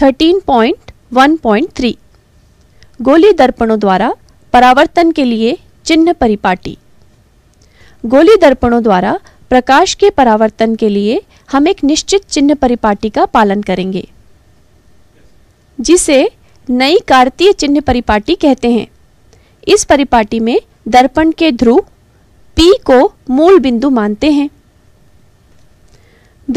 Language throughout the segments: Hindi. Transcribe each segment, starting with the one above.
13.1.3 गोली दर्पणों द्वारा परावर्तन के लिए चिन्ह परिपाटी गोली दर्पणों द्वारा प्रकाश के परावर्तन के लिए हम एक निश्चित चिन्ह परिपाटी का पालन करेंगे जिसे नई कार्तीय चिन्ह परिपाटी कहते हैं इस परिपाटी में दर्पण के ध्रुव P को मूल बिंदु मानते हैं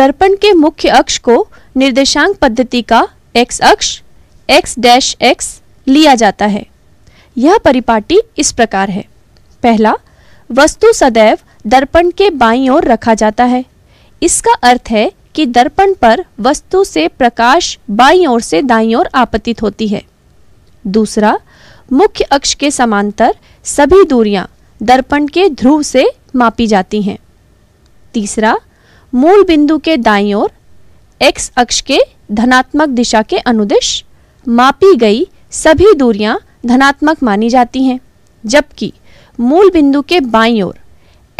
दर्पण के मुख्य अक्ष को निर्देशांक पद्धति का एक्स अक्ष एक्स डैश एक्स लिया जाता है यह परिपाटी इस प्रकार है पहला वस्तु सदैव दर्पण के बाई ओर रखा जाता है इसका अर्थ है कि दर्पण पर वस्तु से प्रकाश बाई ओर से दाई ओर आपतित होती है दूसरा मुख्य अक्ष के समांतर सभी दूरियां दर्पण के ध्रुव से मापी जाती हैं तीसरा मूल बिंदु के दाई ओर एक्स अक्ष के धनात्मक दिशा के अनुदिश मापी गई सभी दूरियां धनात्मक मानी जाती हैं जबकि मूल बिंदु के बाईं ओर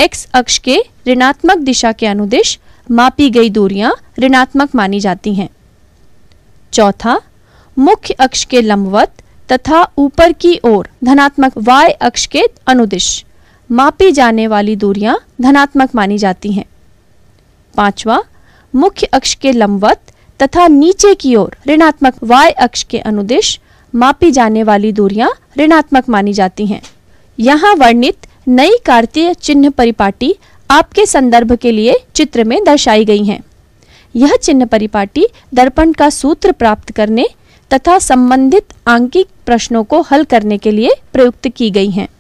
एक्स अक्ष के ऋणात्मक दिशा के अनुदिश मापी गई दूरियां ऋणात्मक मानी जाती हैं चौथा मुख्य अक्ष के लंबवत तथा ऊपर की ओर धनात्मक y अक्ष के अनुदिश मापी जाने वाली दूरियां धनात्मक मानी जाती हैं पांचवा मुख्य अक्ष के लंबवत तथा नीचे की ओर ऋणात्मक वाई अक्ष के अनुदेश मापी जाने वाली दूरियां ऋणात्मक मानी जाती हैं यहाँ वर्णित नई कार्तीय चिन्ह परिपाटी आपके संदर्भ के लिए चित्र में दर्शाई गई हैं यह चिन्ह परिपाटी दर्पण का सूत्र प्राप्त करने तथा संबंधित आंकिक प्रश्नों को हल करने के लिए प्रयुक्त की गई हैं